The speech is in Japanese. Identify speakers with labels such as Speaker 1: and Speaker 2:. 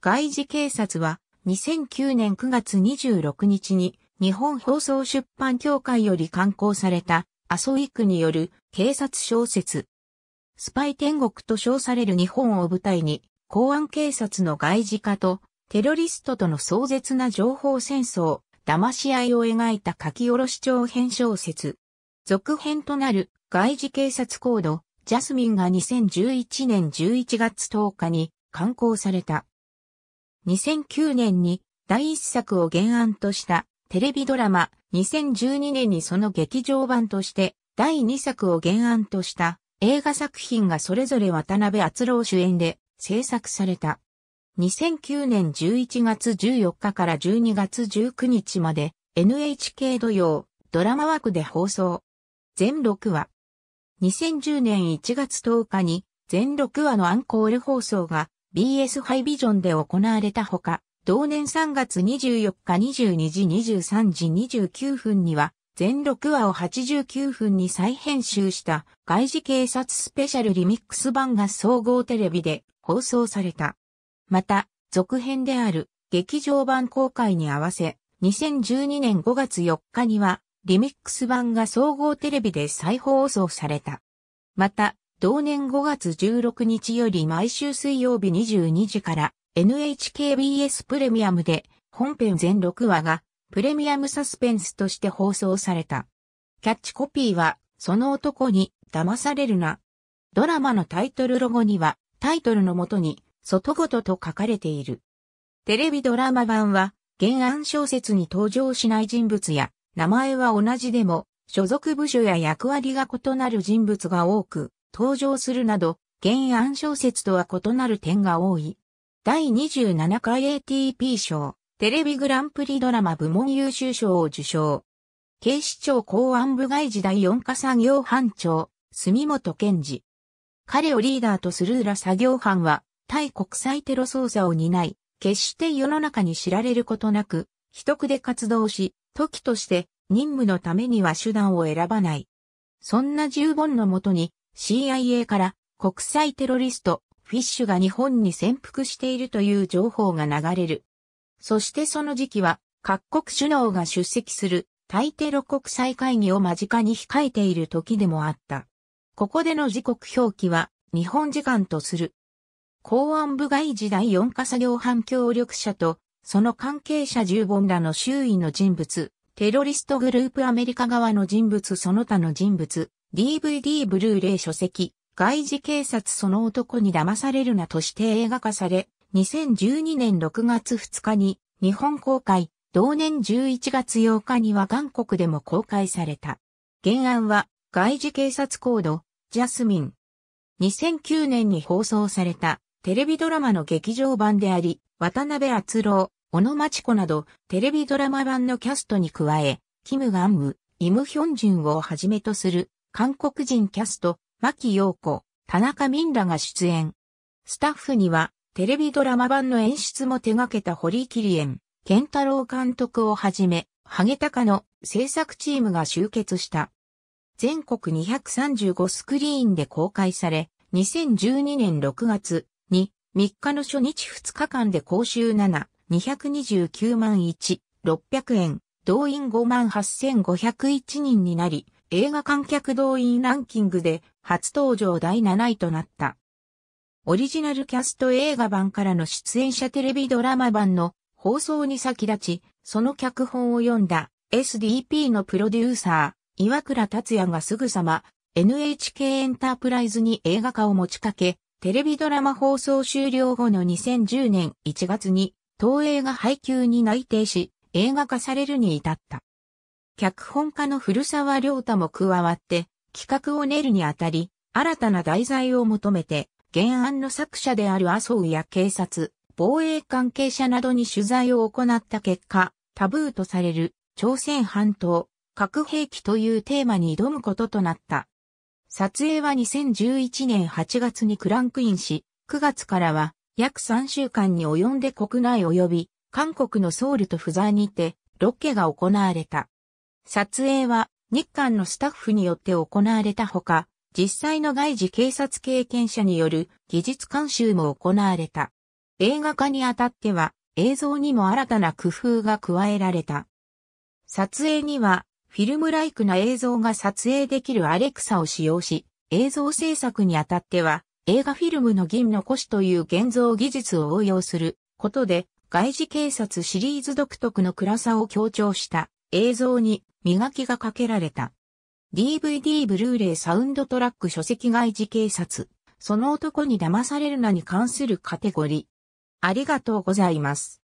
Speaker 1: 外事警察は2009年9月26日に日本放送出版協会より刊行された麻生育による警察小説。スパイ天国と称される日本を舞台に公安警察の外事化とテロリストとの壮絶な情報戦争、騙し合いを描いた書き下ろし長編小説。続編となる外事警察コード、ジャスミンが2011年11月10日に刊行された。2009年に第一作を原案としたテレビドラマ、2012年にその劇場版として第二作を原案とした映画作品がそれぞれ渡辺厚郎主演で制作された。2009年11月14日から12月19日まで NHK 土曜ドラマ枠で放送。全6話。2010年1月10日に全6話のアンコール放送が BS ハイビジョンで行われたほか、同年3月24日22時23時29分には、全6話を89分に再編集した外事警察スペシャルリミックス版が総合テレビで放送された。また、続編である劇場版公開に合わせ、2012年5月4日にはリミックス版が総合テレビで再放送された。また、同年5月16日より毎週水曜日22時から NHKBS プレミアムで本編全6話がプレミアムサスペンスとして放送された。キャッチコピーはその男に騙されるな。ドラマのタイトルロゴにはタイトルのもとに外ごとと書かれている。テレビドラマ版は原案小説に登場しない人物や名前は同じでも所属部署や役割が異なる人物が多く、登場するなど、原案小説とは異なる点が多い。第27回 ATP 賞、テレビグランプリドラマ部門優秀賞を受賞。警視庁公安部外事第4課作業班長、住本健二。彼をリーダーとする裏作業班は、対国際テロ捜査を担い、決して世の中に知られることなく、秘匿で活動し、時として任務のためには手段を選ばない。そんな十本のもとに、CIA から国際テロリスト、フィッシュが日本に潜伏しているという情報が流れる。そしてその時期は各国首脳が出席する対テロ国際会議を間近に控えている時でもあった。ここでの時刻表記は日本時間とする。公安部外時代4課作業班協力者とその関係者十本らの周囲の人物、テロリストグループアメリカ側の人物その他の人物、DVD ブルーレイ書籍、外事警察その男に騙されるなとして映画化され、2012年6月2日に日本公開、同年11月8日には韓国でも公開された。原案は、外事警察コード、ジャスミン。2009年に放送されたテレビドラマの劇場版であり、渡辺厚郎、小野町子などテレビドラマ版のキャストに加え、キム・ガンム、イム・ヒョンジュンをはじめとする韓国人キャスト、牧陽子、田中民らが出演。スタッフには、テレビドラマ版の演出も手掛けた堀切園、健太郎監督をはじめ、ハゲタカの制作チームが集結した。全国235スクリーンで公開され、2012年6月に3日の初日2日間で公衆7、229万1、600円、動員5万8501人になり、映画観客動員ランキングで初登場第7位となった。オリジナルキャスト映画版からの出演者テレビドラマ版の放送に先立ち、その脚本を読んだ SDP のプロデューサー、岩倉達也がすぐさま NHK エンタープライズに映画化を持ちかけ、テレビドラマ放送終了後の2010年1月に、東映が配給に内定し、映画化されるに至った。脚本家の古沢良太も加わって企画を練るにあたり、新たな題材を求めて、原案の作者である麻生や警察、防衛関係者などに取材を行った結果、タブーとされる朝鮮半島、核兵器というテーマに挑むこととなった。撮影は2011年8月にクランクインし、9月からは約3週間に及んで国内及び韓国のソウルと不在にてロケが行われた。撮影は日韓のスタッフによって行われたほか、実際の外事警察経験者による技術監修も行われた。映画化にあたっては映像にも新たな工夫が加えられた。撮影にはフィルムライクな映像が撮影できるアレクサを使用し、映像制作にあたっては映画フィルムの銀の腰という現像技術を応用することで外事警察シリーズ独特の暗さを強調した。映像に磨きがかけられた。DVD ブルーレイサウンドトラック書籍外事警察、その男に騙されるなに関するカテゴリー。ありがとうございます。